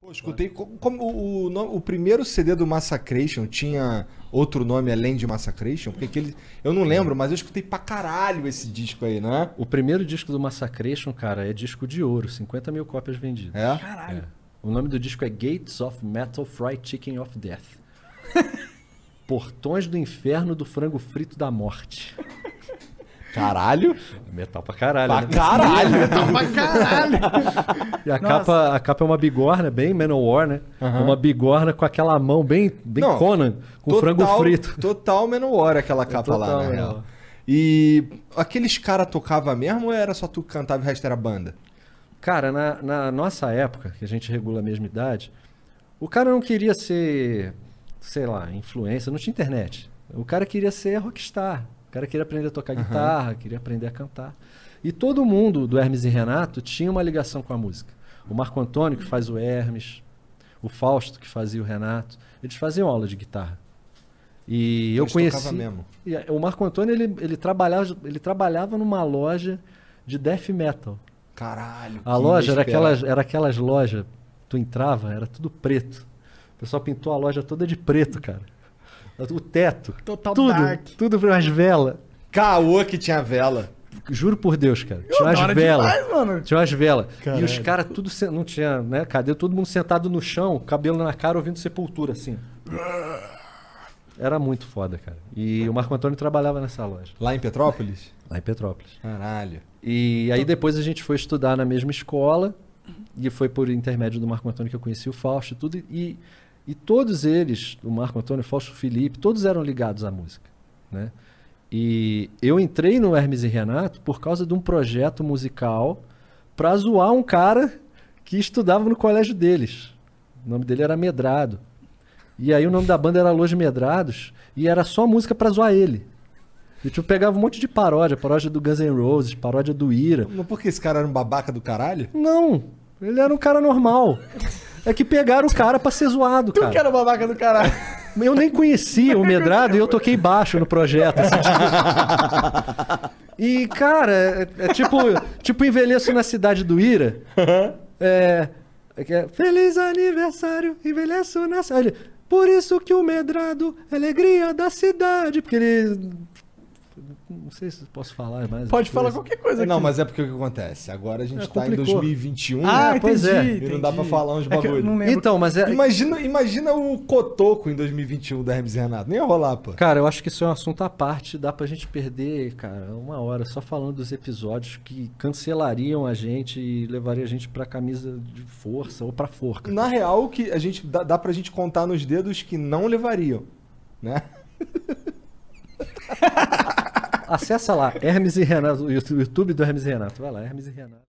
Pô, escutei. Como, o, o, o, primeiro CD do Massacration tinha outro nome além de Massacration? Porque aquele, eu não lembro, mas eu escutei pra caralho esse disco aí, né? O primeiro disco do Massacration, cara, é disco de ouro, 50 mil cópias vendidas. É? Caralho. É. O nome do disco é Gates of Metal Fried Chicken of Death. Portões do Inferno do Frango Frito da Morte. Caralho? Metal pra caralho. Pra né? caralho! Metal pra caralho! E a capa, a capa é uma bigorna, bem Manowar, né? Uhum. Uma bigorna com aquela mão bem, bem Não, Conan, com total, frango frito. Total Manowar aquela capa é lá, na real. E aqueles caras tocavam mesmo ou era só tu que cantava e o resto era banda? Cara, na, na nossa época, que a gente regula a mesma idade, o cara não queria ser, sei lá, influência, não tinha internet. O cara queria ser rockstar. O cara queria aprender a tocar guitarra, uhum. queria aprender a cantar. E todo mundo do Hermes e Renato tinha uma ligação com a música. O Marco Antônio, que faz o Hermes, o Fausto, que fazia o Renato, eles faziam aula de guitarra. E eles eu conheci. Mesmo. E é, o Marco Antônio, ele, ele, trabalhava, ele trabalhava numa loja de death metal. Caralho. A loja era aquelas, era aquelas lojas, tu entrava, era tudo preto. O pessoal pintou a loja toda de preto, cara o teto. Total tudo, dark. Tudo para umas velas. Caô que tinha vela. Juro por Deus, cara. Tinha umas velas. Tinha umas velas. E os caras tudo não tinha, né? Cadê todo mundo sentado no chão, cabelo na cara, ouvindo sepultura assim. Era muito foda, cara. E o Marco Antônio trabalhava nessa loja. Lá em Petrópolis? Lá em Petrópolis. Caralho. E aí depois a gente foi estudar na mesma escola. E foi por intermédio do Marco Antônio que eu conheci o Fausto e tudo. E e todos eles, o Marco Antônio, Fausto Felipe, todos eram ligados à música, né? E eu entrei no Hermes e Renato por causa de um projeto musical para zoar um cara que estudava no colégio deles. O nome dele era Medrado. E aí o nome da banda era Los Medrados e era só música para zoar ele. E tipo, pegava um monte de paródia, paródia do Guns N' Roses, paródia do Ira. Mas por que esse cara era um babaca do caralho? Não, ele era um cara normal. É que pegaram o cara pra ser zoado, cara. Tu que era uma do caralho. Eu nem conhecia o Medrado e eu toquei baixo no projeto. Assim, tipo... E, cara, é, é, tipo, tipo envelheço na cidade do Ira. É, é, é, Feliz aniversário, envelheço na cidade. Por isso que o Medrado é alegria da cidade. Porque ele não sei se posso falar mais. Pode falar coisa. qualquer coisa. Aqui. É, não, mas é porque o que acontece? Agora a gente é, tá complicou. em 2021. Ah, né? pois é. E não dá pra falar uns é Então, mas é... Imagina, imagina o Cotoco em 2021 da Hermes Renato. Nem ia rolar, pô. Cara, eu acho que isso é um assunto à parte. Dá pra gente perder, cara, uma hora só falando dos episódios que cancelariam a gente e levaria a gente pra camisa de força ou pra forca. Na real, que a gente dá, dá pra gente contar nos dedos que não levariam, né? acessa lá, Hermes e Renato, o YouTube do Hermes e Renato. Vai lá, Hermes e Renato.